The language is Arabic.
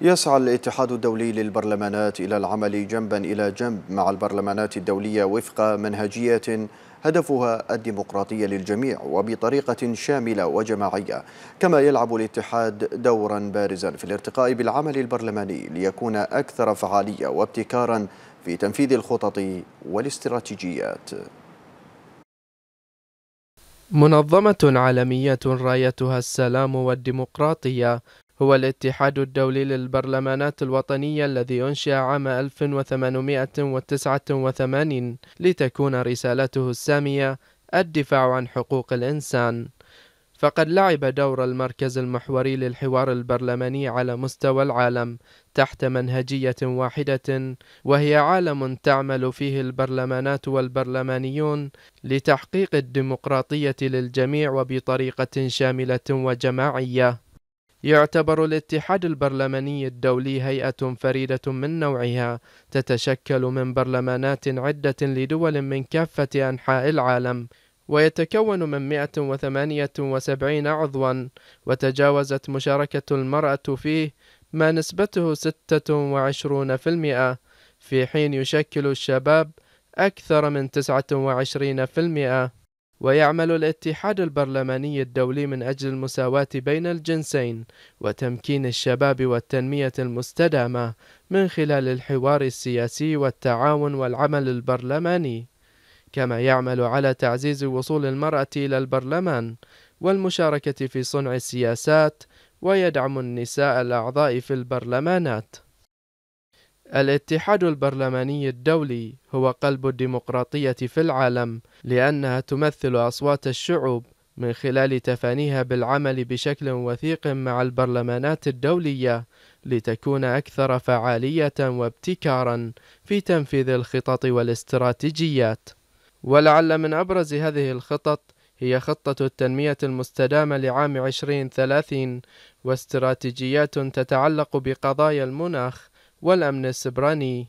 يسعى الاتحاد الدولي للبرلمانات إلى العمل جنبا إلى جنب مع البرلمانات الدولية وفق منهجية هدفها الديمقراطية للجميع وبطريقة شاملة وجماعية كما يلعب الاتحاد دورا بارزا في الارتقاء بالعمل البرلماني ليكون أكثر فعالية وابتكارا في تنفيذ الخطط والاستراتيجيات منظمة عالمية رايتها السلام والديمقراطية هو الاتحاد الدولي للبرلمانات الوطنية الذي أنشئ عام 1889 لتكون رسالته السامية الدفاع عن حقوق الإنسان فقد لعب دور المركز المحوري للحوار البرلماني على مستوى العالم تحت منهجية واحدة وهي عالم تعمل فيه البرلمانات والبرلمانيون لتحقيق الديمقراطية للجميع وبطريقة شاملة وجماعية يعتبر الاتحاد البرلماني الدولي هيئة فريدة من نوعها تتشكل من برلمانات عدة لدول من كافة أنحاء العالم ويتكون من 178 عضوا وتجاوزت مشاركة المرأة فيه ما نسبته 26% في حين يشكل الشباب أكثر من 29% ويعمل الاتحاد البرلماني الدولي من أجل المساواة بين الجنسين وتمكين الشباب والتنمية المستدامة من خلال الحوار السياسي والتعاون والعمل البرلماني كما يعمل على تعزيز وصول المرأة إلى البرلمان والمشاركة في صنع السياسات ويدعم النساء الأعضاء في البرلمانات الاتحاد البرلماني الدولي هو قلب الديمقراطية في العالم لأنها تمثل أصوات الشعوب من خلال تفانيها بالعمل بشكل وثيق مع البرلمانات الدولية لتكون أكثر فعالية وابتكارا في تنفيذ الخطط والاستراتيجيات ولعل من أبرز هذه الخطط هي خطة التنمية المستدامة لعام 2030 واستراتيجيات تتعلق بقضايا المناخ والأمن السبراني